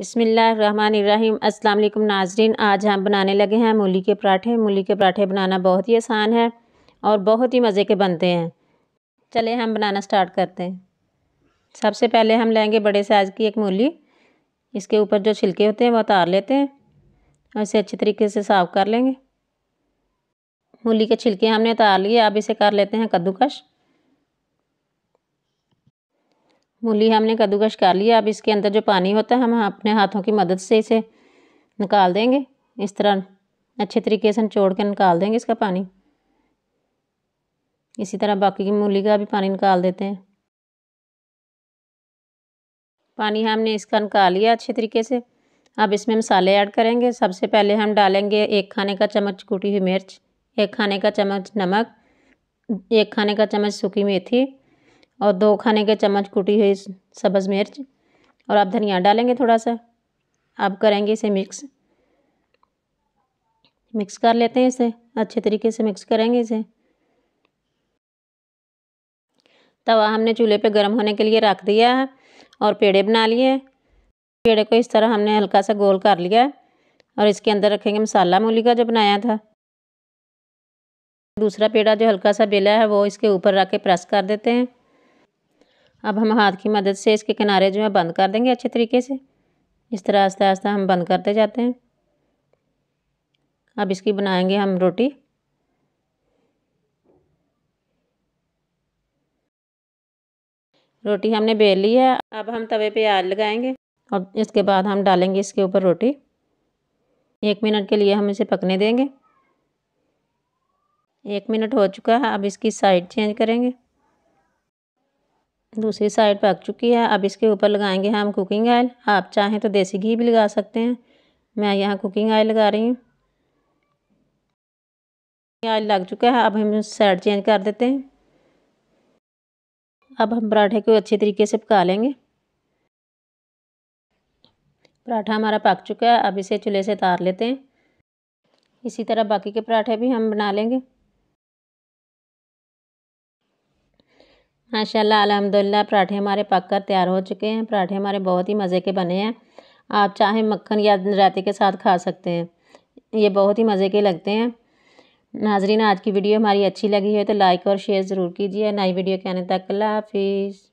अस्सलाम वालेकुम नाजरीन आज हम बनाने लगे हैं मूली के पराठे मूली के पराठे बनाना बहुत ही आसान है और बहुत ही मज़े के बनते हैं चले हम बनाना स्टार्ट करते हैं सबसे पहले हम लेंगे बड़े साइज़ की एक मूली इसके ऊपर जो छिलके होते हैं वो उतार लेते हैं और इसे अच्छे तरीके से साफ़ कर लेंगे मूली के छिलके हमने उतार लिए अब इसे कर लेते हैं कद्दूकश मूली हमने कद्दूकश कर लिया अब इसके अंदर जो पानी होता है हम अपने हाथों की मदद से इसे निकाल देंगे इस तरह अच्छे तरीके से निचोड़ के निकाल देंगे इसका पानी इसी तरह बाकी की मूली का भी पानी निकाल देते हैं पानी हमने इसका निकाल लिया अच्छे तरीके से अब इसमें मसाले ऐड करेंगे सबसे पहले हम डालेंगे एक खाने का चम्मच कूटी हुई मिर्च एक खाने का चम्मच नमक एक खाने का चम्मच सूखी मेथी और दो खाने के चम्मच कुटी हुई सब्ज़ मिर्च और आप धनिया डालेंगे थोड़ा सा आप करेंगे इसे मिक्स मिक्स कर लेते हैं इसे अच्छे तरीके से मिक्स करेंगे इसे तवा हमने चूल्हे पे गर्म होने के लिए रख दिया है और पेड़े बना लिए पेड़े को इस तरह हमने हल्का सा गोल कर लिया है और इसके अंदर रखेंगे मसाला मूली का जो बनाया था दूसरा पेड़ा जो हल्का सा बेला है वो इसके ऊपर रख के प्रेस कर देते हैं अब हम हाथ की मदद से इसके किनारे जो है बंद कर देंगे अच्छे तरीके से इस तरह आस्ते आस्ते हम बंद करते जाते हैं अब इसकी बनाएंगे हम रोटी रोटी हमने बेल ली है अब हम तवे पे आग लगाएंगे और इसके बाद हम डालेंगे इसके ऊपर रोटी एक मिनट के लिए हम इसे पकने देंगे एक मिनट हो चुका है अब इसकी साइड चेंज करेंगे दूसरी साइड पक चुकी है अब इसके ऊपर लगाएंगे हम कुकिंग ऑयल आप चाहें तो देसी घी भी लगा सकते हैं मैं यहाँ कुकिंग ऑयल लगा रही हूँ ऑयल लग चुका है अब हम साइड चेंज कर देते हैं अब हम पराठे को अच्छे तरीके से पका लेंगे पराठा हमारा पक चुका है अब इसे चूल्हे से उतार लेते हैं इसी तरह बाकी के पराठे भी हम बना लेंगे माशाला अलहमदिल्ला पराठे हमारे पक कर तैयार हो चुके हैं पराठे हमारे बहुत ही मज़े के बने हैं आप चाहे मक्खन या रायते के साथ खा सकते हैं ये बहुत ही मज़े के लगते हैं नाजरीन आज की वीडियो हमारी अच्छी लगी है तो लाइक और शेयर ज़रूर कीजिए नई वीडियो के आने तक अल्लाह हाफिज़